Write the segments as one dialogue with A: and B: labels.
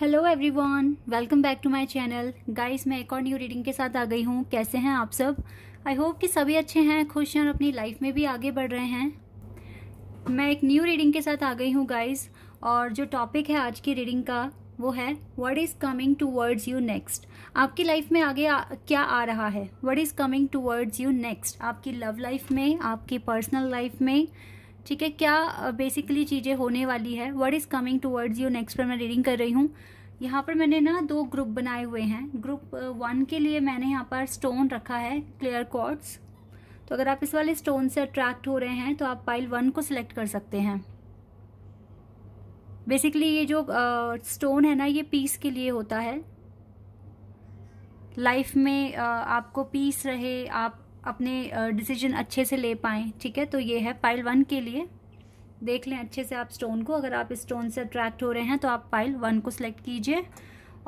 A: hello everyone welcome back to my channel guys मैं एक और न्यू रीडिंग के साथ आ गई हूँ कैसे हैं आप सब आई होप कि सभी अच्छे हैं खुश हैं और अपनी लाइफ में भी आगे बढ़ रहे हैं मैं एक न्यू रीडिंग के साथ आ गई हूँ गाइस और जो टॉपिक है आज की रीडिंग का वो है what is coming towards you next आपकी लाइफ में आगे आ, क्या आ रहा है what is coming towards you next आपकी लव लाइफ में आपकी पर्सनल लाइफ में ठीक है क्या बेसिकली चीज़ें होने वाली है what is coming towards you next पर मैं रीडिंग कर रही हूँ यहाँ पर मैंने ना दो ग्रुप बनाए हुए हैं ग्रुप वन के लिए मैंने यहाँ पर स्टोन रखा है क्लियर कॉर्ड्स तो अगर आप इस वाले स्टोन से अट्रैक्ट हो रहे हैं तो आप पाइल वन को सिलेक्ट कर सकते हैं बेसिकली ये जो स्टोन uh, है ना ये पीस के लिए होता है लाइफ में uh, आपको पीस रहे आप अपने डिसीजन अच्छे से ले पाएँ ठीक है तो ये है पाइल वन के लिए देख लें अच्छे से आप स्टोन को अगर आप स्टोन से अट्रैक्ट हो रहे हैं तो आप पाइल वन को सिलेक्ट कीजिए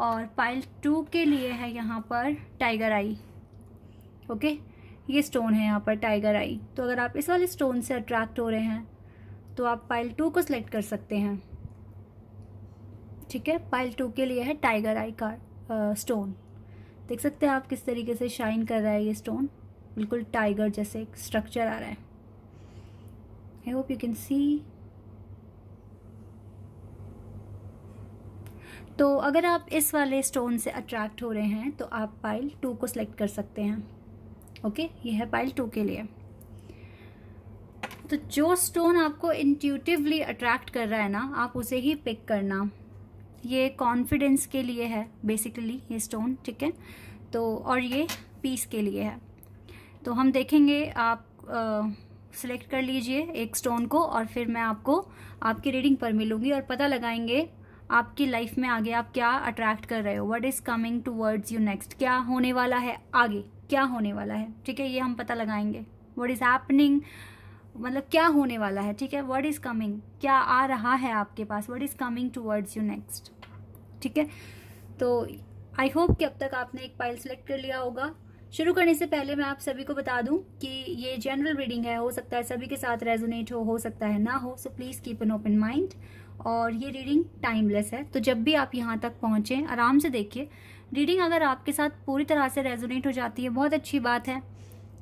A: और पाइल टू के लिए है यहाँ पर टाइगर आई ओके ये स्टोन है यहाँ पर टाइगर आई तो अगर आप इस वाले स्टोन से अट्रैक्ट हो रहे हैं तो आप पाइल टू को सिलेक्ट कर सकते हैं ठीक है पाइल टू के लिए है टाइगर आई का स्टोन देख सकते हैं आप किस तरीके से शाइन कर रहा है ये स्टोन बिल्कुल टाइगर जैसे एक स्ट्रक्चर आ रहा है I hope you can see तो अगर आप इस वाले स्टोन से अट्रैक्ट हो रहे हैं तो आप पाइल टू को सिलेक्ट कर सकते हैं ओके ये है पाइल टू के लिए तो जो स्टोन आपको इंट्यूटिवली अट्रैक्ट कर रहा है ना आप उसे ही पिक करना ये कॉन्फिडेंस के लिए है बेसिकली ये स्टोन ठीक है तो और ये पीस के लिए है तो हम देखेंगे आप सिलेक्ट कर लीजिए एक स्टोन को और फिर मैं आपको आपकी रीडिंग पर मिलूँगी और पता लगाएंगे आपकी लाइफ में आगे आप क्या अट्रैक्ट कर रहे हो what is coming towards you next क्या होने वाला है आगे क्या होने वाला है ठीक है ये हम पता लगाएंगे व्हाट इज़ हैपनिंग मतलब क्या होने वाला है ठीक है व्हाट इज़ कमिंग क्या आ रहा है आपके पास what is coming towards you next ठीक है तो आई होप कि अब तक आपने एक पाइल सेलेक्ट कर लिया होगा शुरू करने से पहले मैं आप सभी को बता दूं कि ये जनरल रीडिंग है हो सकता है सभी के साथ रेजोनेट हो हो सकता है ना हो so please keep an open mind और ये रीडिंग टाइमलेस है तो जब भी आप यहाँ तक पहुँचें आराम से देखिए रीडिंग अगर आपके साथ पूरी तरह से रेजोनेट हो जाती है बहुत अच्छी बात है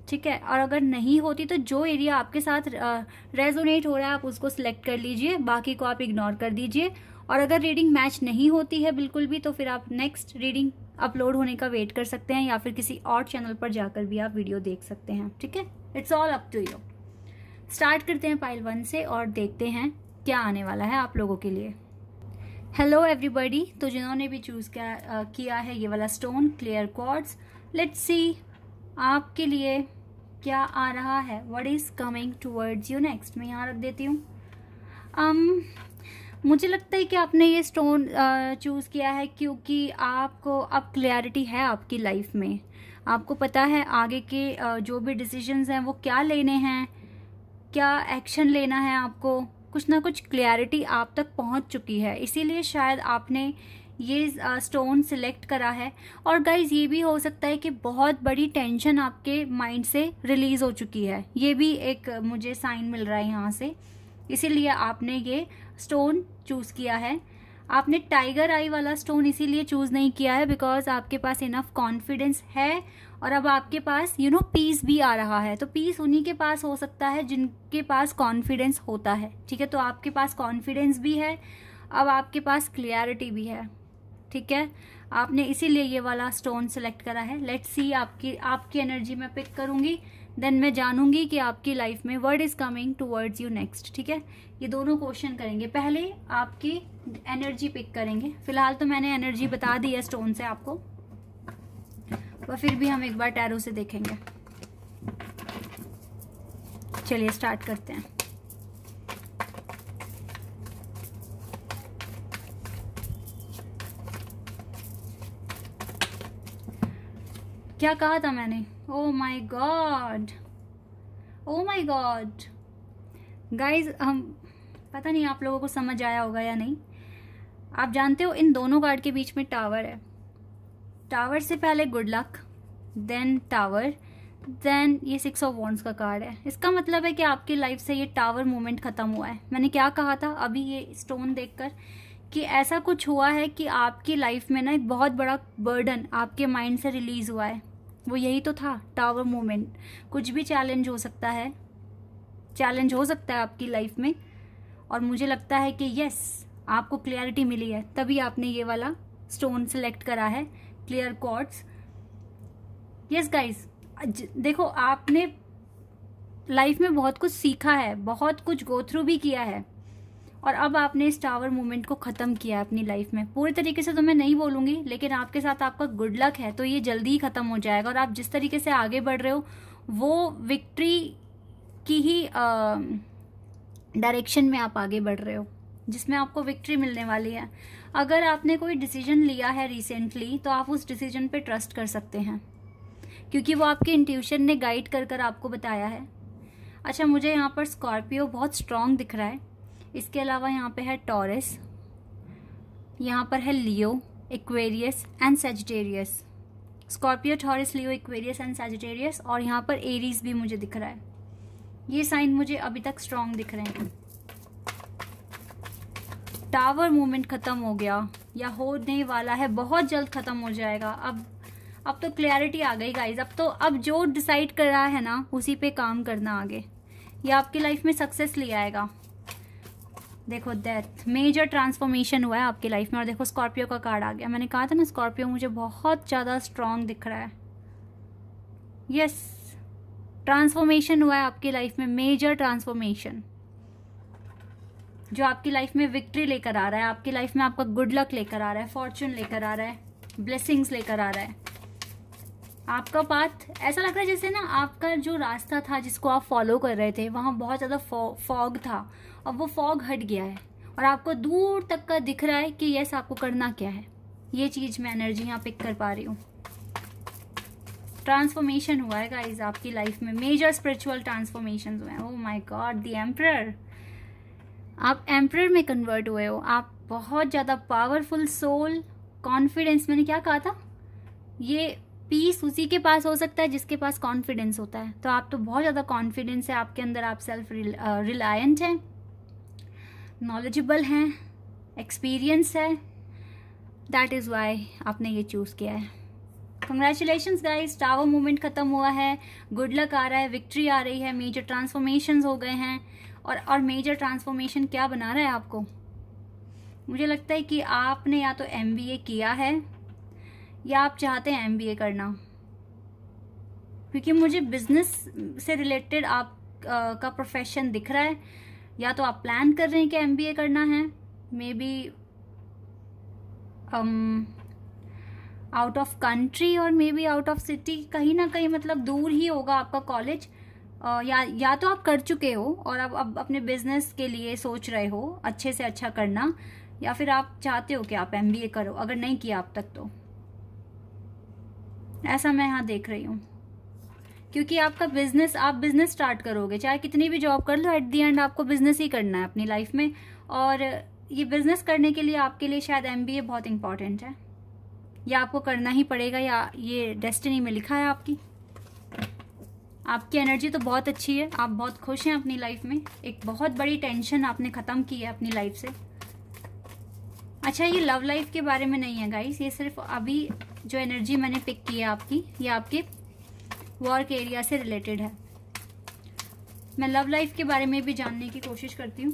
A: ठीक है और अगर नहीं होती तो जो एरिया आपके साथ रेजोनेट हो रहा है आप उसको सिलेक्ट कर लीजिए बाकी को आप इग्नोर कर दीजिए और अगर रीडिंग मैच नहीं होती है बिल्कुल भी तो फिर आप नेक्स्ट रीडिंग अपलोड होने का वेट कर सकते हैं या फिर किसी और चैनल पर जाकर भी आप वीडियो देख सकते हैं ठीक है it's all up to you start करते हैं पाइल वन से और देखते हैं क्या आने वाला है आप लोगों के लिए हेलो एवरीबॉडी तो जिन्होंने भी चूज़ किया किया है ये वाला stone clear quartz let's see आपके लिए क्या आ रहा है what is coming towards you next मैं यहाँ रख देती हूँ um, मुझे लगता है कि आपने ये स्टोन चूज़ किया है क्योंकि आपको अब क्लैरिटी है आपकी लाइफ में आपको पता है आगे के जो भी डिसीजंस हैं वो क्या लेने हैं क्या एक्शन लेना है आपको कुछ ना कुछ क्लैरिटी आप तक पहुंच चुकी है इसीलिए शायद आपने ये स्टोन सिलेक्ट करा है और गाइज ये भी हो सकता है कि बहुत बड़ी टेंशन आपके माइंड से रिलीज़ हो चुकी है ये भी एक मुझे साइन मिल रहा है यहाँ से इसीलिए आपने ये स्टोन चूज़ किया है आपने टाइगर आई वाला स्टोन इसीलिए चूज़ नहीं किया है बिकॉज आपके पास इनफ कॉन्फिडेंस है और अब आपके पास यू नो पीस भी आ रहा है तो पीस उन्हीं के पास हो सकता है जिनके पास कॉन्फिडेंस होता है ठीक है तो आपके पास कॉन्फिडेंस भी है अब आपके पास क्लियरिटी भी है ठीक है आपने इसीलिए ये वाला स्टोन सेलेक्ट करा है लेट्स सी आपकी आपकी एनर्जी मैं पिक करूँगी देन मैं जानूंगी कि आपकी लाइफ में what is coming towards you next ठीक है ये दोनों क्वेश्चन करेंगे पहले आपकी एनर्जी पिक करेंगे फिलहाल तो मैंने एनर्जी बता दी है स्टोन से आपको पर फिर भी हम एक बार टैरो से देखेंगे चलिए स्टार्ट करते हैं क्या कहा था मैंने oh my God oh my God guys हम पता नहीं आप लोगों को समझ आया होगा या नहीं आप जानते हो इन दोनों कार्ड के बीच में टावर है टावर से पहले good luck then tower then ये सिक्स ऑफ वॉन्ड्स का कार्ड है इसका मतलब है कि आपकी लाइफ से ये टावर मोमेंट ख़त्म हुआ है मैंने क्या कहा था अभी ये स्टोन देखकर कि ऐसा कुछ हुआ है कि आपकी लाइफ में ना एक बहुत बड़ा बर्डन आपके माइंड से रिलीज़ हुआ है वो यही तो था टावर मोमेंट कुछ भी चैलेंज हो सकता है चैलेंज हो सकता है आपकी लाइफ में और मुझे लगता है कि यस आपको क्लियरिटी मिली है तभी आपने ये वाला स्टोन सेलेक्ट करा है क्लियर कॉर्ड्स यस गाइस देखो आपने लाइफ में बहुत कुछ सीखा है बहुत कुछ गो थ्रू भी किया है और अब आपने इस टावर मोमेंट को ख़त्म किया है अपनी लाइफ में पूरे तरीके से तो मैं नहीं बोलूँगी लेकिन आपके साथ आपका गुड लक है तो ये जल्दी ही ख़त्म हो जाएगा और आप जिस तरीके से आगे बढ़ रहे हो वो विक्ट्री की ही डायरेक्शन में आप आगे बढ़ रहे हो जिसमें आपको विक्ट्री मिलने वाली है अगर आपने कोई डिसीजन लिया है रिसेंटली तो आप उस डिसीजन पे ट्रस्ट कर सकते हैं क्योंकि वो आपके इंट्यूशन ने गाइड कर कर आपको बताया है अच्छा मुझे यहाँ पर स्कॉर्पियो बहुत स्ट्रांग दिख रहा है इसके अलावा यहाँ पे है टॉरस यहाँ पर है Leo Aquarius and Sagittarius Scorpio Taurus Leo Aquarius and Sagittarius और यहाँ पर एरीज भी मुझे दिख रहा है ये साइन मुझे अभी तक स्ट्रांग दिख रहे हैं टावर मूवमेंट ख़त्म हो गया या होने वाला है बहुत जल्द ख़त्म हो जाएगा अब अब तो क्लैरिटी आ गई गाइज अब तो अब जो डिसाइड कर रहा है ना उसी पे काम करना आगे ये आपकी लाइफ में सक्सेस ले आएगा देखो डेथ मेजर ट्रांसफॉर्मेशन हुआ है आपकी लाइफ में और देखो स्कॉर्पियो का कार्ड आ गया मैंने कहा था ना स्कॉर्पियो मुझे बहुत ज़्यादा स्ट्रांग दिख रहा है यस ट्रांसफॉर्मेशन हुआ है आपकी लाइफ में मेजर ट्रांसफॉर्मेशन जो आपकी लाइफ में विक्ट्री लेकर आ रहा है आपकी लाइफ में आपका गुड लक लेकर आ रहा है फॉर्चून लेकर आ रहा है ब्लेसिंग्स लेकर आ रहा है आपका पाथ ऐसा लग रहा है जैसे ना आपका जो रास्ता था जिसको आप फॉलो कर रहे थे वहाँ बहुत ज़्यादा फॉग था अब वो फॉग हट गया है और आपको दूर तक का दिख रहा है कि यस आपको करना क्या है ये चीज़ मैं एनर्जी यहाँ पिक कर पा रही हूँ ट्रांसफॉर्मेशन हुआ है गाइज आपकी लाइफ में मेजर स्पिरिचुअल ट्रांसफॉर्मेशन हुए हैं oh my God the emperor आप एम्प्रर में कन्वर्ट हुए हो आप बहुत ज़्यादा पावरफुल सोल कॉन्फिडेंस मैंने क्या कहा था ये पीस उसी के पास हो सकता है जिसके पास कॉन्फिडेंस होता है तो आप तो बहुत ज़्यादा कॉन्फिडेंस है आपके अंदर आप सेल्फ रिलायंट हैं नॉलेजेबल हैं एक्सपीरियंस है दैट इज़ वाई आपने ये चूज़ किया है कंग्रेचुलेशन गाइज टावर मूवमेंट ख़त्म हुआ है गुड लक आ रहा है विक्ट्री आ रही है मेजर ट्रांसफॉर्मेशन हो गए हैं और और मेजर ट्रांसफॉर्मेशन क्या बना रहा है आपको मुझे लगता है कि आपने या तो एम किया है या आप चाहते हैं एम करना क्योंकि मुझे बिजनेस से रिलेटेड आप आ, का प्रोफेशन दिख रहा है या तो आप प्लान कर रहे हैं कि एम करना है maybe out of country और maybe out of city कहीं ना कहीं मतलब दूर ही होगा आपका कॉलेज या या तो आप कर चुके हो और आप अब अपने बिजनेस के लिए सोच रहे हो अच्छे से अच्छा करना या फिर आप चाहते हो कि आप एम करो अगर नहीं किया आप तक तो ऐसा मैं यहाँ देख रही हूँ क्योंकि आपका बिजनेस आप बिजनेस स्टार्ट करोगे चाहे कितनी भी जॉब कर लो एट दी एंड आपको बिजनेस ही करना है अपनी लाइफ में और ये बिजनेस करने के लिए आपके लिए शायद एम बहुत इंपॉर्टेंट है या आपको करना ही पड़ेगा या ये डेस्टिनी में लिखा है आपकी आपकी एनर्जी तो बहुत अच्छी है आप बहुत खुश हैं अपनी लाइफ में एक बहुत बड़ी टेंशन आपने ख़त्म की है अपनी लाइफ से अच्छा ये लव लाइफ के बारे में नहीं है गाइस ये सिर्फ अभी जो एनर्जी मैंने पिक की है आपकी ये आपके वर्क एरिया से रिलेटेड है मैं लव लाइफ के बारे में भी जानने की कोशिश करती हूँ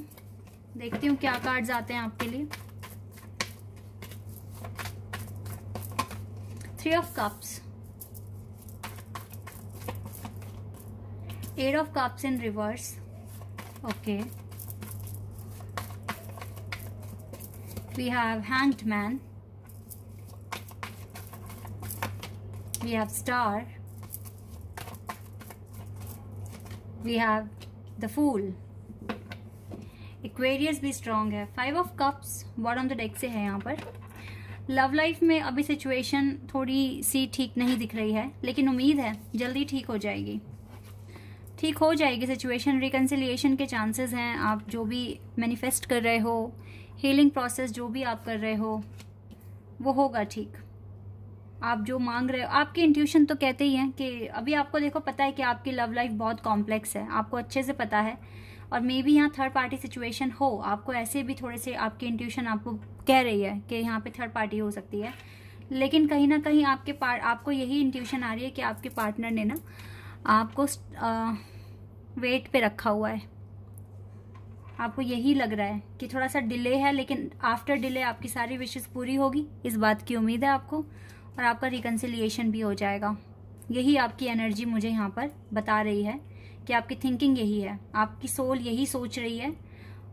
A: देखती हूँ क्या कार्ड्स आते हैं आपके लिए three of cups eight of cups in reverse okay we have hanged man we have star we have the fool Aquarius भी स्ट्रांग है five of cups bottom the deck से है यहाँ पर लव लाइफ में अभी सिचुएशन थोड़ी सी ठीक नहीं दिख रही है लेकिन उम्मीद है जल्दी ठीक हो जाएगी ठीक हो जाएगी सिचुएशन रिकन्सिलियेशन के चांसेस हैं आप जो भी मैनिफेस्ट कर रहे हो हीलिंग प्रोसेस जो भी आप कर रहे हो वो होगा ठीक आप जो मांग रहे हो आपके इंट्यूशन तो कहते ही हैं कि अभी आपको देखो पता है कि आपकी लव लाइफ बहुत कॉम्प्लेक्स है आपको अच्छे से पता है और मे बी यहाँ थर्ड पार्टी सिचुएशन हो आपको ऐसे भी थोड़े से आपकी इंट्यूशन आपको कह रही है कि यहाँ पे थर्ड पार्टी हो सकती है लेकिन कहीं ना कहीं आपके पार्ट आपको यही इंट्यूशन आ रही है कि आपके पार्टनर ने ना आपको आ, वेट पे रखा हुआ है आपको यही लग रहा है कि थोड़ा सा डिले है लेकिन आफ्टर डिले आपकी सारी विशेष पूरी होगी इस बात की उम्मीद है आपको और आपका रिकन्सिलियेशन भी हो जाएगा यही आपकी एनर्जी मुझे यहाँ पर बता रही है कि आपकी थिंकिंग यही है आपकी सोल यही सोच रही है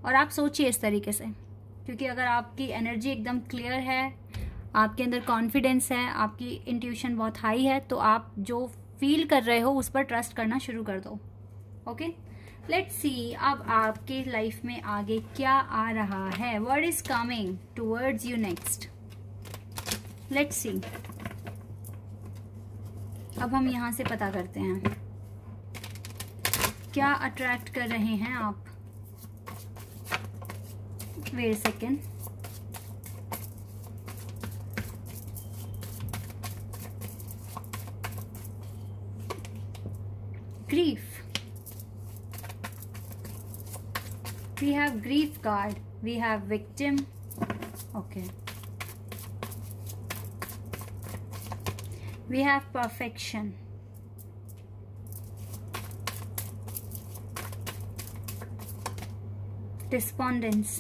A: और आप सोचिए इस तरीके से क्योंकि अगर आपकी एनर्जी एकदम क्लियर है आपके अंदर कॉन्फिडेंस है आपकी इंट्यूशन बहुत हाई है तो आप जो फील कर रहे हो उस पर ट्रस्ट करना शुरू कर दो ओके लेट्स सी अब आपके लाइफ में आगे क्या आ रहा है what is coming towards you next let see अब हम यहां से पता करते हैं क्या अट्रैक्ट कर रहे हैं आप wait second grief we have grief card we have victim okay we have perfection despondence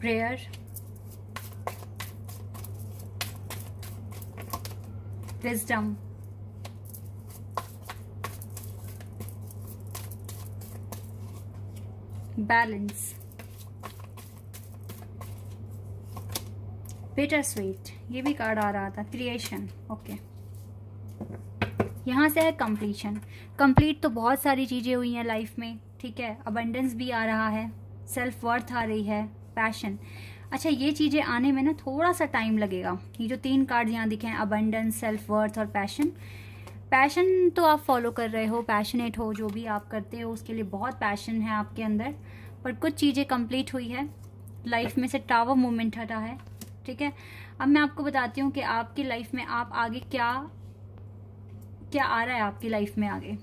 A: prayer wisdom balance bittersweet ये भी कार्ड आ रहा था क्रिएशन ओके यहाँ से है कम्प्लीशन कम्प्लीट तो बहुत सारी चीज़ें हुई हैं लाइफ में ठीक है अबेंडेंस भी आ रहा है सेल्फ वर्थ आ रही है पैशन अच्छा ये चीज़ें आने में ना थोड़ा सा टाइम लगेगा ये जो तीन कार्ड यहाँ दिखे हैं अबेंडेंस सेल्फ वर्थ और पैशन पैशन तो आप फॉलो कर रहे हो पैशनेट हो जो भी आप करते हो उसके लिए बहुत पैशन है आपके अंदर पर कुछ चीज़ें कंप्लीट हुई है लाइफ में से टावर मोमेंट हटा है ठीक है अब मैं आपको बताती हूँ कि आपकी लाइफ में आप आगे क्या क्या आ रहा है आपकी लाइफ में आगे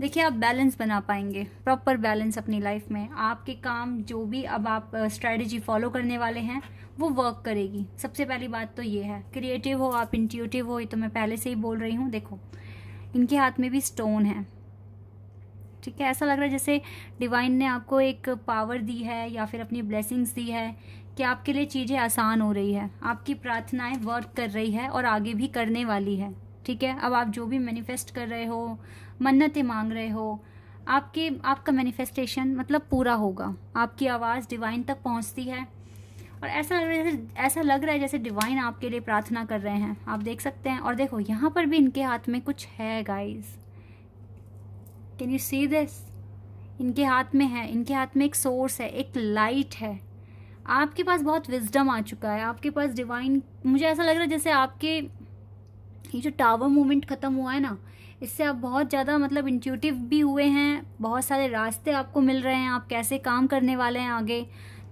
A: देखिए आप बैलेंस बना पाएंगे प्रॉपर बैलेंस अपनी लाइफ में आपके काम जो भी अब आप स्ट्रेटजी फॉलो करने वाले हैं वो वर्क करेगी सबसे पहली बात तो ये है क्रिएटिव हो आप इंट्यूटिव हो ये तो मैं पहले से ही बोल रही हूँ देखो इनके हाथ में भी स्टोन है ठीक है ऐसा लग रहा है जैसे डिवाइन ने आपको एक पावर दी है या फिर अपनी ब्लेसिंग्स दी है कि आपके लिए चीज़ें आसान हो रही है आपकी प्रार्थनाएं वर्क कर रही है और आगे भी करने वाली है ठीक है अब आप जो भी मैनिफेस्ट कर रहे हो मन्नतें मांग रहे हो आपके आपका मैनिफेस्टेशन मतलब पूरा होगा आपकी आवाज़ डिवाइन तक पहुंचती है और ऐसा ऐसा लग रहा है जैसे डिवाइन आपके लिए प्रार्थना कर रहे हैं आप देख सकते हैं और देखो यहाँ पर भी इनके हाथ में कुछ है guys can you see this इनके हाथ में है इनके हाथ में एक सोर्स है एक लाइट है आपके पास बहुत विजडम आ चुका है आपके पास डिवाइन मुझे ऐसा लग रहा है जैसे आपके ये जो टावर मोमेंट ख़त्म हुआ है ना इससे आप बहुत ज़्यादा मतलब इंट्यूटिव भी हुए हैं बहुत सारे रास्ते आपको मिल रहे हैं आप कैसे काम करने वाले हैं आगे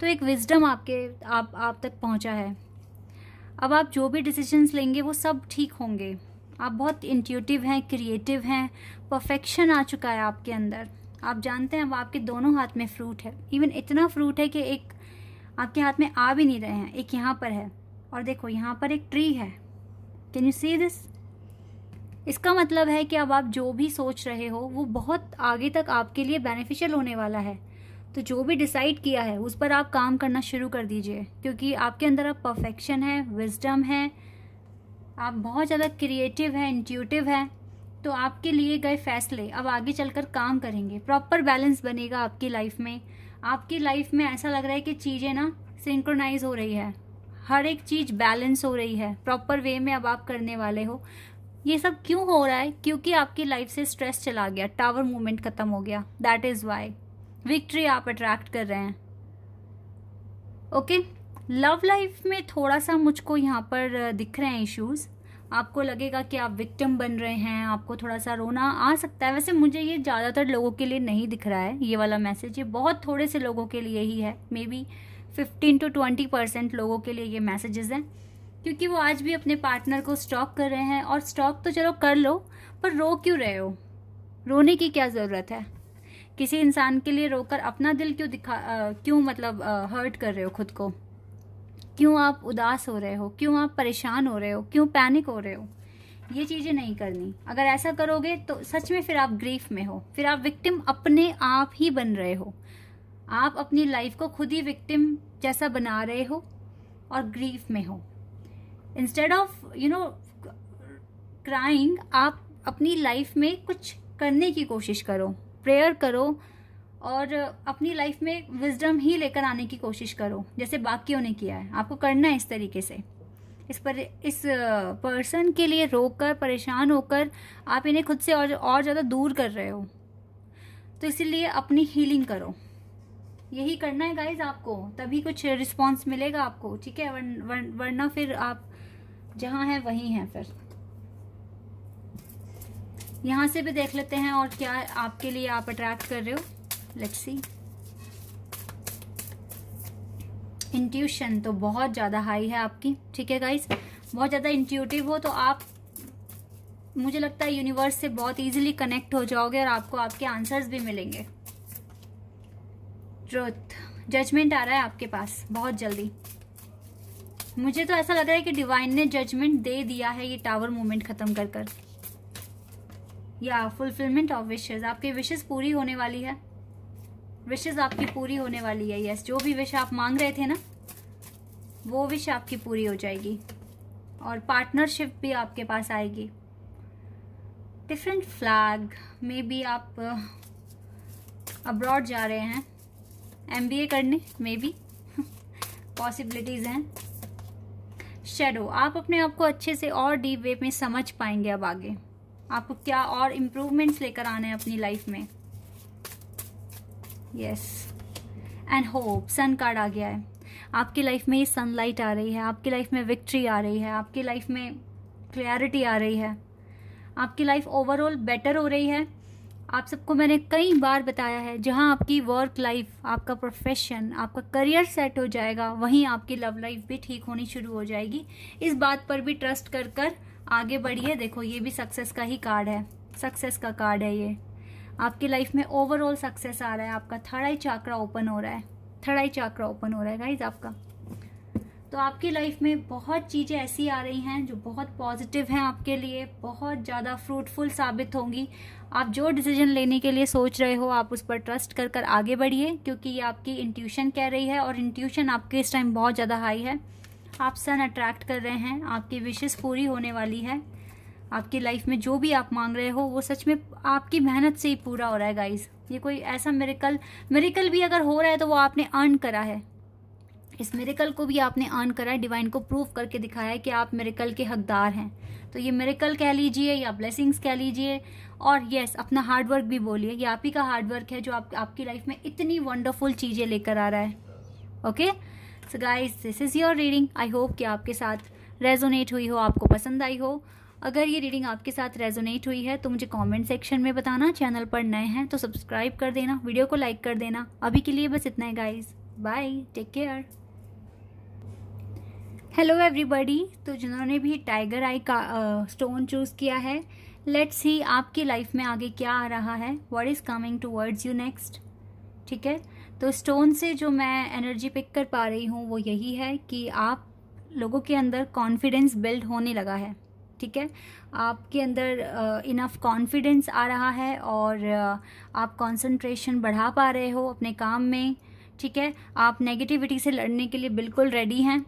A: तो एक विजडम आपके आप आप तक पहुंचा है अब आप जो भी डिसीजंस लेंगे वो सब ठीक होंगे आप बहुत इंट्यूटिव हैं क्रिएटिव हैं परफेक्शन आ चुका है आपके अंदर आप जानते हैं अब आपके दोनों हाथ में फ्रूट है इवन इतना फ्रूट है कि एक आपके हाथ में आ भी नहीं रहे हैं एक यहाँ पर है और देखो यहाँ पर एक ट्री है कैन यू सी दिस इसका मतलब है कि अब आप जो भी सोच रहे हो वो बहुत आगे तक आपके लिए बेनिफिशियल होने वाला है तो जो भी डिसाइड किया है उस पर आप काम करना शुरू कर दीजिए क्योंकि आपके अंदर अब परफेक्शन है विजडम है आप बहुत ज़्यादा क्रिएटिव हैं इंट्यूटिव हैं तो आपके लिए गए फैसले अब आगे चलकर काम करेंगे प्रॉपर बैलेंस बनेगा आपकी लाइफ में आपकी लाइफ में ऐसा लग रहा है कि चीज़ें ना सिंक्रोनाइज हो रही है हर एक चीज़ बैलेंस हो रही है प्रॉपर वे में अब आप करने वाले हो ये सब क्यों हो रहा है क्योंकि आपकी लाइफ से स्ट्रेस चला गया टावर मूवमेंट खत्म हो गया दैट इज़ वाई विक्ट्री आप अट्रैक्ट कर रहे हैं ओके लव लाइफ में थोड़ा सा मुझको यहाँ पर दिख रहे हैं इश्यूज़ आपको लगेगा कि आप विक्टिम बन रहे हैं आपको थोड़ा सा रोना आ सकता है वैसे मुझे ये ज़्यादातर लोगों के लिए नहीं दिख रहा है ये वाला मैसेज ये बहुत थोड़े से लोगों के लिए ही है maybe fifteen to twenty percent लोगों के लिए ये मैसेजेस हैं क्योंकि वो आज भी अपने पार्टनर को स्टॉक कर रहे हैं और स्टॉक तो चलो कर लो पर रो क्यों रहे हो रोने की क्या ज़रूरत है किसी इंसान के लिए रोकर अपना दिल क्यों दिखा क्यों मतलब हर्ट कर रहे हो खुद को क्यों आप उदास हो रहे हो क्यों आप परेशान हो रहे हो क्यों पैनिक हो रहे हो ये चीज़ें नहीं करनी अगर ऐसा करोगे तो सच में फिर आप ग्रीफ में हो फिर आप विक्टिम अपने आप ही बन रहे हो आप अपनी लाइफ को खुद ही विक्टिम जैसा बना रहे हो और ग्रीफ में हो instead of you know crying आप अपनी लाइफ में कुछ करने की कोशिश करो प्रेयर करो और अपनी लाइफ में विजडम ही लेकर आने की कोशिश करो जैसे बाकियों ने किया है आपको करना है इस तरीके से इस पर इस पर्सन के लिए रोक कर परेशान होकर आप इन्हें खुद से और और ज़्यादा दूर कर रहे हो तो इसीलिए अपनी हीलिंग करो यही करना है गाइज आपको तभी कुछ रिस्पॉन्स मिलेगा आपको ठीक है वर, वर, वरना फिर आप जहाँ हैं वहीं हैं फिर यहाँ से भी देख लेते हैं और क्या आपके लिए आप अट्रैक्ट कर रहे हो लेट्स सी इंट्यूशन तो बहुत ज़्यादा हाई है आपकी ठीक है गाइज बहुत ज़्यादा इंट्यूटिव हो तो आप मुझे लगता है यूनिवर्स से बहुत इजीली कनेक्ट हो जाओगे और आपको आपके आंसर्स भी मिलेंगे ट्रुथ जजमेंट आ रहा है आपके पास बहुत जल्दी मुझे तो ऐसा लग रहा है कि डिवाइन ने जजमेंट दे दिया है ये टावर मूवमेंट खत्म कर कर या फुलफिलमेंट ऑफ विशेज आपकी विशेज पूरी होने वाली है विशेज आपकी पूरी होने वाली है यस जो भी विश आप मांग रहे थे ना वो विश आपकी पूरी हो जाएगी और पार्टनरशिप भी आपके पास आएगी डिफरेंट फ्लैग मे बी आप अब्रॉड uh, जा रहे हैं एम बी ए करने मे बी पॉसिबिलिटीज़ हैं शेडो आप अपने आप को अच्छे से और डीप वे में समझ पाएंगे अब आगे आपको क्या और इम्प्रूवमेंट्स लेकर आने हैं अपनी लाइफ में yes and hope sun card आ गया है आपकी लाइफ में ये सनलाइट आ रही है आपकी लाइफ में विक्ट्री आ रही है आपकी लाइफ में क्लैरिटी आ रही है आपकी लाइफ ओवरऑल बेटर हो रही है आप सबको मैंने कई बार बताया है जहाँ आपकी वर्क लाइफ आपका प्रोफेशन आपका करियर सेट हो जाएगा वहीं आपकी लव लाइफ भी ठीक होनी शुरू हो जाएगी इस बात पर भी ट्रस्ट कर कर आगे बढ़िए देखो ये भी सक्सेस का ही कार्ड है सक्सेस का कार्ड है ये आपकी लाइफ में ओवरऑल सक्सेस आ रहा है आपका थर्ड आई चाक्रा ओपन हो रहा है थर्ड आई चाक्रा ओपन हो रहा है गाइज आपका तो आपकी लाइफ में बहुत चीज़ें ऐसी आ रही हैं जो बहुत पॉजिटिव हैं आपके लिए बहुत ज़्यादा फ्रूटफुल साबित होंगी आप जो डिसीजन लेने के लिए सोच रहे हो आप उस पर ट्रस्ट कर कर आगे बढ़िए क्योंकि ये आपकी इंट्यूशन कह रही है और इंट्यूशन आपके इस टाइम बहुत ज़्यादा हाई है आप सन अट्रैक्ट कर रहे हैं आपकी विशेष पूरी होने वाली है आपकी लाइफ में जो भी आप मांग रहे हो वो सच में आपकी मेहनत से ही पूरा हो रहा है गाइज ये कोई ऐसा मेरिकल मेरिकल भी अगर हो रहा है तो वो आपने अर्न करा है इस मेरिकल को भी आपने अर्न करा है डिवाइन को प्रूव करके दिखाया है कि आप मेरिकल के हकदार हैं तो ये मेरिकल कह लीजिए या ब्लेसिंग्स कह लीजिए और यस अपना हार्डवर्क भी बोलिए ये आप ही का हार्डवर्क है जो आप आपकी लाइफ में इतनी वंडरफुल चीज़ें लेकर आ रहा है okay so guys this is your reading I hope कि आपके साथ रेजोनेट हुई हो आपको पसंद आई हो अगर ये रीडिंग आपके साथ रेजोनेट हुई है तो मुझे कमेंट सेक्शन में बताना चैनल पर नए हैं तो सब्सक्राइब कर देना वीडियो को लाइक कर देना अभी के लिए बस इतना है guys bye take care hello everybody तो जिन्होंने भी टाइगर आई का स्टोन चूज़ किया है लेट्स सी आपकी लाइफ में आगे क्या आ रहा है what is coming to you next ठीक है तो स्टोन से जो मैं एनर्जी पिक कर पा रही हूँ वो यही है कि आप लोगों के अंदर कॉन्फिडेंस बिल्ड होने लगा है ठीक है आपके अंदर इनफ कॉन्फिडेंस आ रहा है और uh, आप कंसंट्रेशन बढ़ा पा रहे हो अपने काम में ठीक है आप नेगेटिविटी से लड़ने के लिए बिल्कुल रेडी हैं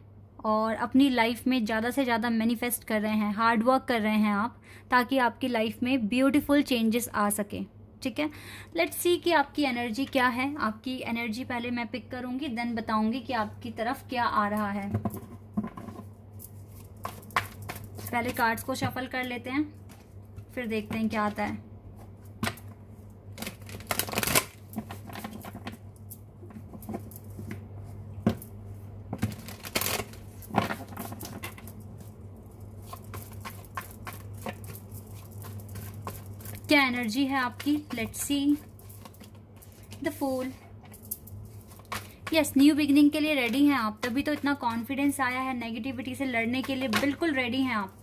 A: और अपनी लाइफ में ज़्यादा से ज़्यादा मैनिफेस्ट कर रहे हैं हार्ड वर्क कर रहे हैं आप ताकि आपकी लाइफ में ब्यूटीफुल चेंजेस आ सके ठीक है लेट्स सी कि आपकी एनर्जी क्या है आपकी एनर्जी पहले मैं पिक करूँगी देन बताऊँगी कि आपकी तरफ क्या आ रहा है पहले कार्ड्स को शफल कर लेते हैं फिर देखते हैं क्या आता है क्या एनर्जी है आपकी let's see the fool yes new beginning के लिए रेडी हैं आप तभी तो इतना कॉन्फिडेंस आया है नेगेटिविटी से लड़ने के लिए बिल्कुल रेडी हैं आप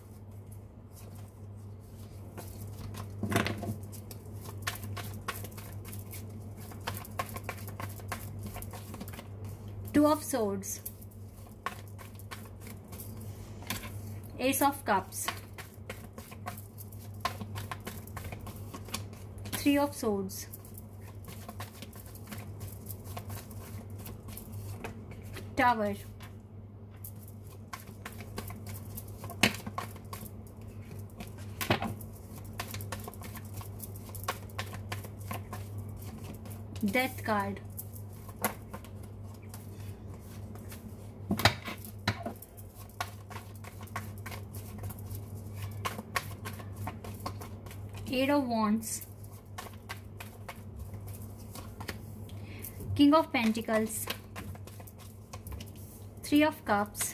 A: two of swords ace of cups three of swords tower death card eight of wands king of pentacles three of cups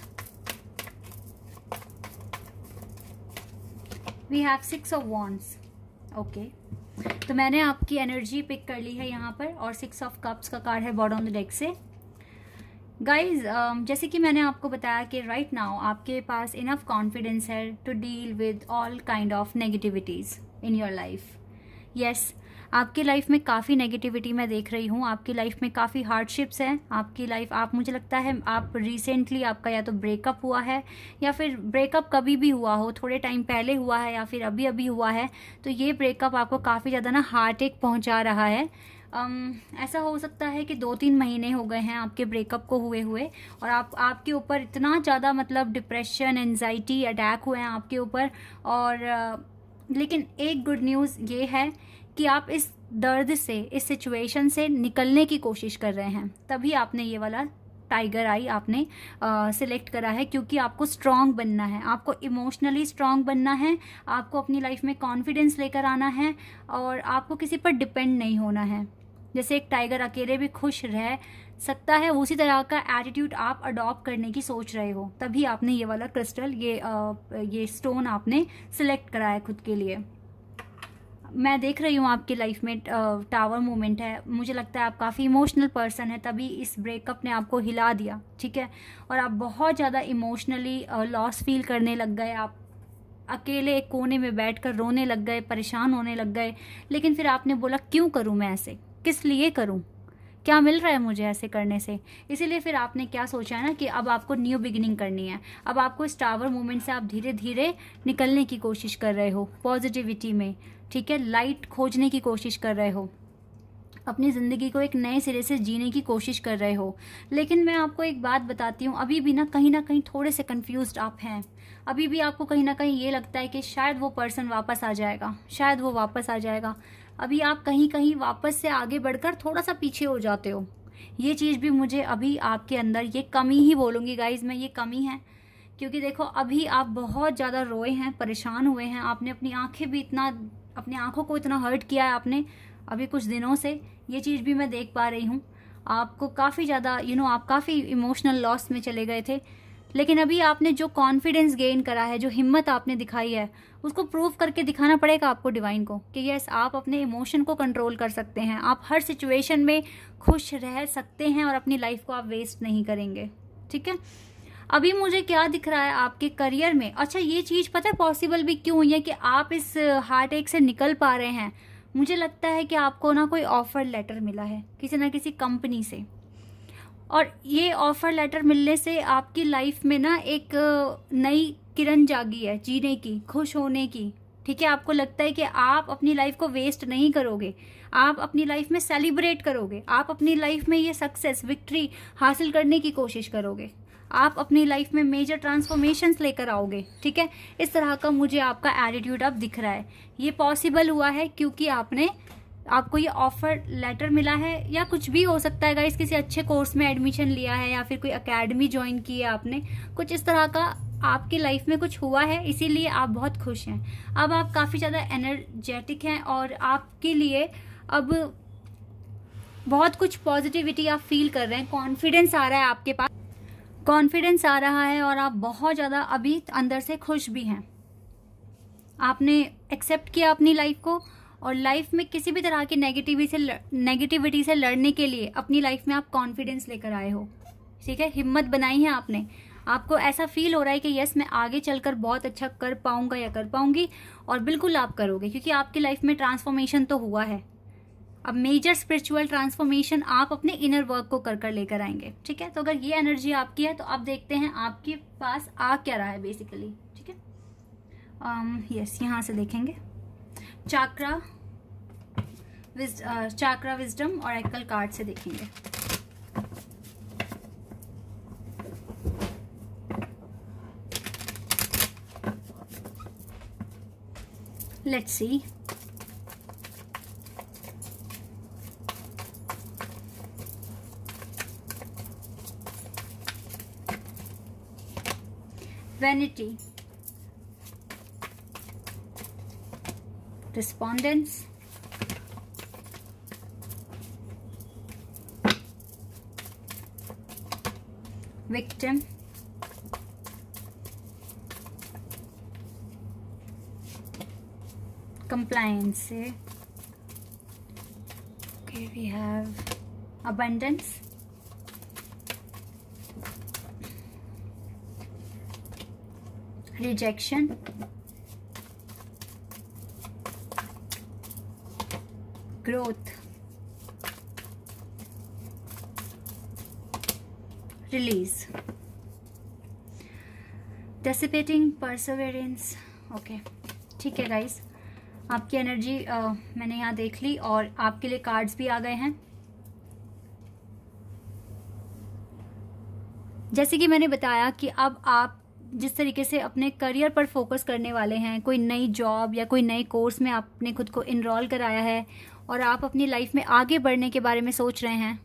A: we have six of wands okay तो मैंने आपकी एनर्जी पिक कर ली है यहाँ पर और सिक्स ऑफ कप्स का card है द डेक से गाइज um, जैसे कि मैंने आपको बताया कि राइट right नाउ आपके पास इनफ कॉन्फिडेंस है to deal with all kind of negativities in your life yes आपकी लाइफ में काफ़ी नेगेटिविटी मैं देख रही हूँ आपकी लाइफ में काफ़ी हार्डशिप्स हैं आपकी लाइफ आप मुझे लगता है आप रिसेंटली आपका या तो ब्रेकअप हुआ है या फिर ब्रेकअप कभी भी हुआ हो थोड़े टाइम पहले हुआ है या फिर अभी अभी हुआ है तो ये ब्रेकअप आपको काफ़ी ज़्यादा ना हार्ट एक पहुँचा रहा है um, ऐसा हो सकता है कि दो तीन महीने हो गए हैं आपके ब्रेकअप को हुए हुए और आप आपके ऊपर इतना ज़्यादा मतलब डिप्रेशन एनजाइटी अटैक हुए हैं आपके ऊपर और uh, लेकिन एक गुड न्यूज़ ये है कि आप इस दर्द से इस सिचुएशन से निकलने की कोशिश कर रहे हैं तभी आपने ये वाला टाइगर आई आपने सिलेक्ट करा है क्योंकि आपको स्ट्रांग बनना है आपको इमोशनली स्ट्रांग बनना है आपको अपनी लाइफ में कॉन्फिडेंस लेकर आना है और आपको किसी पर डिपेंड नहीं होना है जैसे एक टाइगर अकेले भी खुश रह सकता है उसी तरह का एटीट्यूड आप अडॉप्ट करने की सोच रहे हो तभी आपने ये वाला क्रिस्टल ये आ, ये स्टोन आपने सिलेक्ट करा है खुद के लिए मैं देख रही हूँ आपकी लाइफ में टावर मोमेंट है मुझे लगता है आप काफ़ी इमोशनल पर्सन है तभी इस ब्रेकअप ने आपको हिला दिया ठीक है और आप बहुत ज़्यादा इमोशनली लॉस फील करने लग गए आप अकेले एक कोने में बैठकर रोने लग गए परेशान होने लग गए लेकिन फिर आपने बोला क्यों करूँ मैं ऐसे किस लिए करूँ क्या मिल रहा है मुझे ऐसे करने से इसीलिए फिर आपने क्या सोचा है ना कि अब आपको न्यू बिगिनिंग करनी है अब आपको इस टावर मोमेंट से आप धीरे धीरे निकलने की कोशिश कर रहे हो पॉजिटिविटी में ठीक है लाइट खोजने की कोशिश कर रहे हो अपनी ज़िंदगी को एक नए सिरे से जीने की कोशिश कर रहे हो लेकिन मैं आपको एक बात बताती हूँ अभी भी ना कहीं ना कहीं थोड़े से कंफ्यूज आप हैं अभी भी आपको कहीं ना कहीं ये लगता है कि शायद वो पर्सन वापस आ जाएगा शायद वो वापस आ जाएगा अभी आप कहीं कहीं वापस से आगे बढ़कर थोड़ा सा पीछे हो जाते हो ये चीज़ भी मुझे अभी आपके अंदर ये कमी ही बोलूँगी गाइज मैं ये कमी है क्योंकि देखो अभी आप बहुत ज़्यादा रोए हैं परेशान हुए हैं आपने अपनी आँखें भी इतना अपनी आँखों को इतना हर्ट किया है आपने अभी कुछ दिनों से ये चीज़ भी मैं देख पा रही हूँ आपको काफ़ी ज़्यादा यू नो आप काफ़ी इमोशनल लॉस में चले गए थे लेकिन अभी आपने जो कॉन्फिडेंस गेन करा है जो हिम्मत आपने दिखाई है उसको प्रूव करके दिखाना पड़ेगा आपको डिवाइन को कि यस आप अपने इमोशन को कंट्रोल कर सकते हैं आप हर सिचुएशन में खुश रह सकते हैं और अपनी लाइफ को आप वेस्ट नहीं करेंगे ठीक है अभी मुझे क्या दिख रहा है आपके करियर में अच्छा ये चीज़ पता है पॉसिबल भी क्यों हुई है कि आप इस हार्ट एक से निकल पा रहे हैं मुझे लगता है कि आपको ना कोई ऑफर लेटर मिला है किसी ना किसी कंपनी से और ये ऑफ़र लेटर मिलने से आपकी लाइफ में ना एक नई किरण जागी है जीने की खुश होने की ठीक है आपको लगता है कि आप अपनी लाइफ को वेस्ट नहीं करोगे आप अपनी लाइफ में सेलिब्रेट करोगे आप अपनी लाइफ में ये सक्सेस विक्ट्री हासिल करने की कोशिश करोगे आप अपनी लाइफ में मेजर ट्रांसफॉर्मेशन लेकर आओगे ठीक है इस तरह का मुझे आपका एटीट्यूड अब दिख रहा है ये पॉसिबल हुआ है क्योंकि आपने आपको ये ऑफर लेटर मिला है या कुछ भी हो सकता है गाइस किसी अच्छे कोर्स में एडमिशन लिया है या फिर कोई अकेडमी ज्वाइन की है आपने कुछ इस तरह का आपकी लाइफ में कुछ हुआ है इसीलिए आप बहुत खुश हैं अब आप काफ़ी ज़्यादा एनर्जेटिक हैं और आपके लिए अब बहुत कुछ पॉजिटिविटी आप फील कर रहे हैं कॉन्फिडेंस आ रहा है आपके पास कॉन्फिडेंस आ रहा है और आप बहुत ज़्यादा अभी अंदर से खुश भी हैं आपने एक्सेप्ट किया अपनी लाइफ को और लाइफ में किसी भी तरह की नेगेटिविटी से नेगेटिविटी से लड़ने के लिए अपनी लाइफ में आप कॉन्फिडेंस लेकर आए हो ठीक है हिम्मत बनाई है आपने आपको ऐसा फील हो रहा है कि यस मैं आगे चलकर बहुत अच्छा कर पाऊंगा या कर पाऊंगी और बिल्कुल आप करोगे क्योंकि आपकी लाइफ में ट्रांसफॉर्मेशन तो हुआ है अब मेजर स्पिरिचुअल ट्रांसफॉर्मेशन आप अपने इनर वर्क को कर कर लेकर आएंगे ठीक है तो अगर ये एनर्जी आपकी है तो आप देखते हैं आपके पास आ क्या रहा है बेसिकली ठीक है यस um, यहाँ से देखेंगे चाक्रा चाक्रा विजडम और एक्ल कार्ड से देखेंगे let's see vanity respondents victim compliance okay we have abundance rejection growth release dissipating perseverance okay ठीक है guys आपकी एनर्जी uh, मैंने यहाँ देख ली और आपके लिए कार्ड्स भी आ गए हैं जैसे कि मैंने बताया कि अब आप जिस तरीके से अपने करियर पर फोकस करने वाले हैं कोई नई जॉब या कोई नए कोर्स में आपने खुद को इनरोल कराया है और आप अपनी लाइफ में आगे बढ़ने के बारे में सोच रहे हैं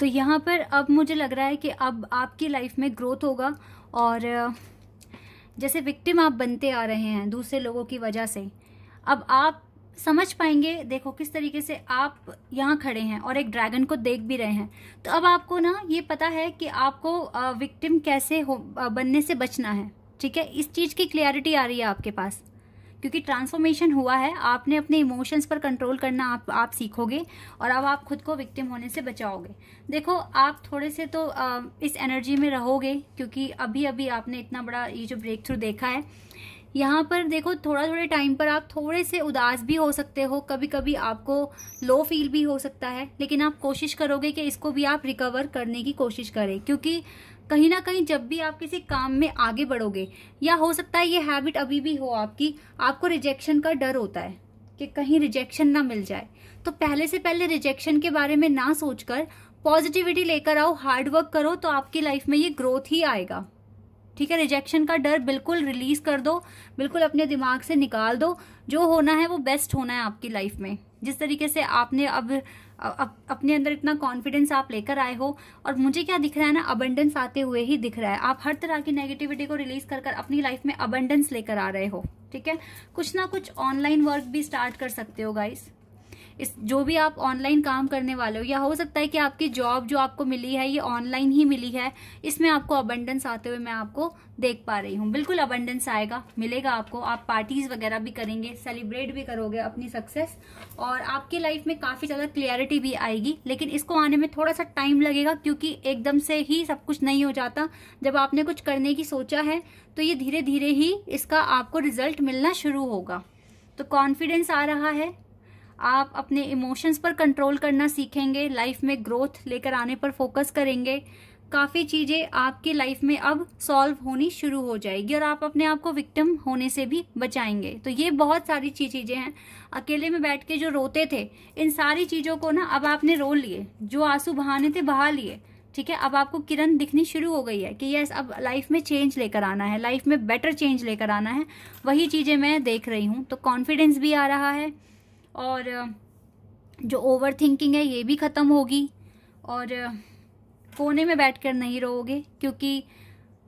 A: तो यहाँ पर अब मुझे लग रहा है कि अब आपकी लाइफ में ग्रोथ होगा और जैसे विक्टिम आप बनते आ रहे हैं दूसरे लोगों की वजह से अब आप समझ पाएंगे देखो किस तरीके से आप यहाँ खड़े हैं और एक ड्रैगन को देख भी रहे हैं तो अब आपको ना ये पता है कि आपको विक्टिम कैसे हो बनने से बचना है ठीक है इस चीज़ की क्लियरिटी आ रही है आपके पास क्योंकि ट्रांसफॉर्मेशन हुआ है आपने अपने इमोशंस पर कंट्रोल करना आप आप सीखोगे और अब आप खुद को विक्टिम होने से बचाओगे देखो आप थोड़े से तो आ, इस एनर्जी में रहोगे क्योंकि अभी अभी आपने इतना बड़ा ये जो ब्रेक थ्रू देखा है यहाँ पर देखो थोड़ा थोड़े टाइम पर आप थोड़े से उदास भी हो सकते हो कभी कभी आपको लो फील भी हो सकता है लेकिन आप कोशिश करोगे कि इसको भी आप रिकवर करने की कोशिश करें क्योंकि कहीं ना कहीं जब भी आप किसी काम में आगे बढ़ोगे या हो सकता है ये हैबिट अभी भी हो आपकी आपको रिजेक्शन का डर होता है कि कहीं रिजेक्शन ना मिल जाए तो पहले से पहले रिजेक्शन के बारे में ना सोचकर पॉजिटिविटी लेकर आओ हार्डवर्क करो तो आपकी लाइफ में ये ग्रोथ ही आएगा ठीक है रिजेक्शन का डर बिल्कुल रिलीज कर दो बिल्कुल अपने दिमाग से निकाल दो जो होना है वो बेस्ट होना है आपकी लाइफ में जिस तरीके से आपने अब अप, अपने अंदर इतना कॉन्फिडेंस आप लेकर आए हो और मुझे क्या दिख रहा है ना अबंडेंस आते हुए ही दिख रहा है आप हर तरह की नेगेटिविटी को रिलीज कर कर अपनी लाइफ में अबंडेंस लेकर आ रहे हो ठीक है कुछ ना कुछ ऑनलाइन वर्क भी स्टार्ट कर सकते हो गाइस इस जो भी आप ऑनलाइन काम करने वाले हो या हो सकता है कि आपकी जॉब जो आपको मिली है ये ऑनलाइन ही मिली है इसमें आपको अबंडेंस आते हुए मैं आपको देख पा रही हूँ बिल्कुल अबंडेंस आएगा मिलेगा आपको आप पार्टीज वगैरह भी करेंगे सेलिब्रेट भी करोगे अपनी सक्सेस और आपकी लाइफ में काफ़ी ज़्यादा क्लियरिटी भी आएगी लेकिन इसको आने में थोड़ा सा टाइम लगेगा क्योंकि एकदम से ही सब कुछ नहीं हो जाता जब आपने कुछ करने की सोचा है तो ये धीरे धीरे ही इसका आपको रिजल्ट मिलना शुरू होगा तो कॉन्फिडेंस आ रहा है आप अपने इमोशंस पर कंट्रोल करना सीखेंगे लाइफ में ग्रोथ लेकर आने पर फोकस करेंगे काफ़ी चीज़ें आपकी लाइफ में अब सॉल्व होनी शुरू हो जाएगी और आप अपने आप को विक्टिम होने से भी बचाएंगे तो ये बहुत सारी चीज़ें हैं अकेले में बैठ के जो रोते थे इन सारी चीज़ों को ना अब आपने रो लिए जो आंसू बहाने थे बहा लिए ठीक है अब आपको किरण दिखनी शुरू हो गई है कि यस अब लाइफ में चेंज लेकर आना है लाइफ में बेटर चेंज लेकर आना है वही चीज़ें मैं देख रही हूँ तो कॉन्फिडेंस भी आ रहा है और जो ओवर थिंकिंग है ये भी ख़त्म होगी और कोने में बैठ कर नहीं रहोगे क्योंकि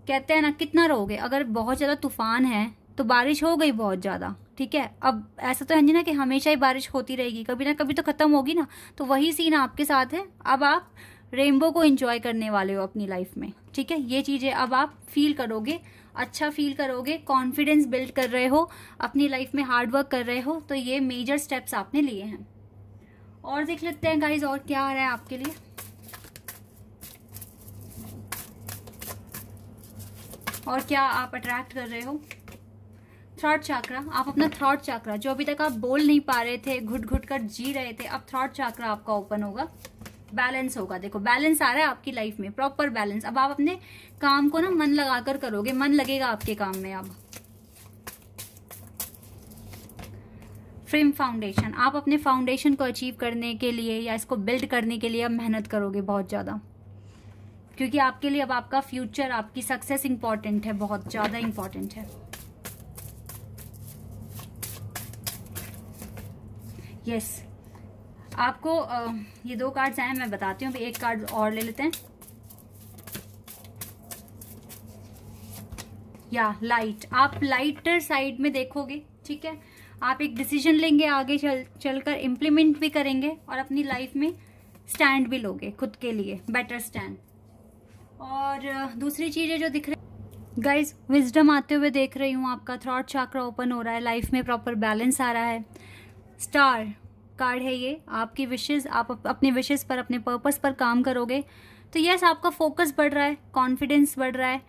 A: कहते हैं ना कितना रहोगे अगर बहुत ज़्यादा तूफान है तो बारिश हो गई बहुत ज़्यादा ठीक है अब ऐसा तो है नहीं ना कि हमेशा ही बारिश होती रहेगी कभी ना कभी तो ख़त्म होगी ना तो वही सीन आपके साथ है अब आप रेनबो को इन्जॉय करने वाले हो अपनी लाइफ में ठीक है ये चीज़ें अब आप फील करोगे अच्छा फील करोगे कॉन्फिडेंस बिल्ड कर रहे हो अपनी लाइफ में हार्ड वर्क कर रहे हो तो ये मेजर स्टेप्स आपने लिए हैं और देख लेते हैं गाइज और क्या आ रहा है आपके लिए और क्या आप अट्रैक्ट कर रहे हो थ्रॉट चाक्रा आप अपना थ्रॉट चाक्रा जो अभी तक आप बोल नहीं पा रहे थे घुट घुट कर जी रहे थे अब थ्रॉट चाक्रा आपका ओपन होगा बैलेंस होगा देखो बैलेंस आ रहा है आपकी लाइफ में प्रॉपर बैलेंस अब आप अपने काम को ना मन लगाकर करोगे मन लगेगा आपके काम में अब फ्रेम फाउंडेशन आप अपने फाउंडेशन को अचीव करने के लिए या इसको बिल्ड करने के लिए अब मेहनत करोगे बहुत ज़्यादा क्योंकि आपके लिए अब आपका फ्यूचर आपकी सक्सेस इंपॉर्टेंट है बहुत ज़्यादा इंपॉर्टेंट है यस yes, आपको ये दो कार्ड्स आए मैं बताती हूँ एक कार्ड और ले लेते हैं या लाइट आप लाइटर साइड में देखोगे ठीक है आप एक डिसीजन लेंगे आगे चल चलकर इम्प्लीमेंट भी करेंगे और अपनी लाइफ में स्टैंड भी लोगे खुद के लिए बेटर स्टैंड और दूसरी चीज़ें जो दिख रही गाइज विजडम आते हुए देख रही हूँ आपका थ्रॉट चाक्रा ओपन हो रहा है लाइफ में प्रॉपर बैलेंस आ रहा है स्टार कार्ड है ये आपकी विशेज़ आप अपने विशेज़ पर अपने पर्पस पर काम करोगे तो यस आपका फोकस बढ़ रहा है कॉन्फिडेंस बढ़ रहा है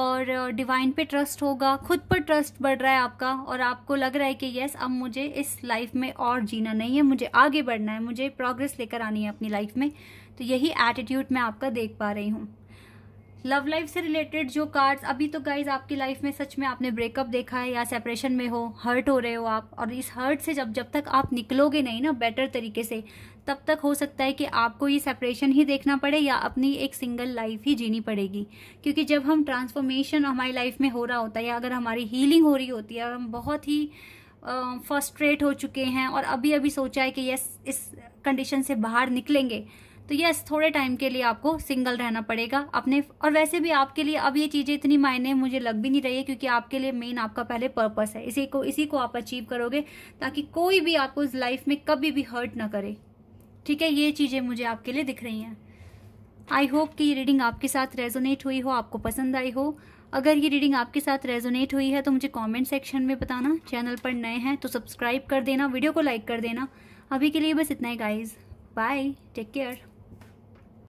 A: और डिवाइन uh, पे ट्रस्ट होगा खुद पर ट्रस्ट बढ़ रहा है आपका और आपको लग रहा है कि यस अब मुझे इस लाइफ में और जीना नहीं है मुझे आगे बढ़ना है मुझे प्रोग्रेस लेकर आनी है अपनी लाइफ में तो यही एटीट्यूड मैं आपका देख पा रही हूँ लव लाइफ से रिलेटेड जो कार्ड्स अभी तो गाइज आपकी लाइफ में सच में आपने ब्रेकअप देखा है या सेपरेशन में हो हर्ट हो रहे हो आप और इस हर्ट से जब जब तक आप निकलोगे नहीं ना बेटर तरीके से तब तक हो सकता है कि आपको ये सेपरेशन ही देखना पड़े या अपनी एक सिंगल लाइफ ही जीनी पड़ेगी क्योंकि जब हम ट्रांसफॉर्मेशन हमारी लाइफ में हो रहा होता है या अगर हमारी हीलिंग हो रही होती है हम बहुत ही फर्स्ट्रेट हो चुके हैं और अभी अभी सोचा है कि यस इस कंडीशन से बाहर निकलेंगे तो यस थोड़े टाइम के लिए आपको सिंगल रहना पड़ेगा अपने और वैसे भी आपके लिए अब ये चीज़ें इतनी मायने मुझे लग भी नहीं रही है क्योंकि आपके लिए मेन आपका पहले पर्पस है इसी को इसी को आप अचीव करोगे ताकि कोई भी आपको इस लाइफ में कभी भी हर्ट ना करे ठीक है ये चीज़ें मुझे आपके लिए दिख रही हैं आई होप कि ये रीडिंग आपके साथ रेजोनेट हुई हो आपको पसंद आई हो अगर ये रीडिंग आपके साथ रेजोनेट हुई है तो मुझे कमेंट सेक्शन में बताना चैनल पर नए हैं तो सब्सक्राइब कर देना वीडियो को लाइक कर देना अभी के लिए बस इतना ही गाइज बाय टेक केयर